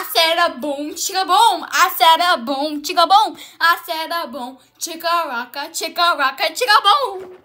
acera bom, tica bom. acera bom, tica bom. acera bom, tica raca, tica raca, tica bom.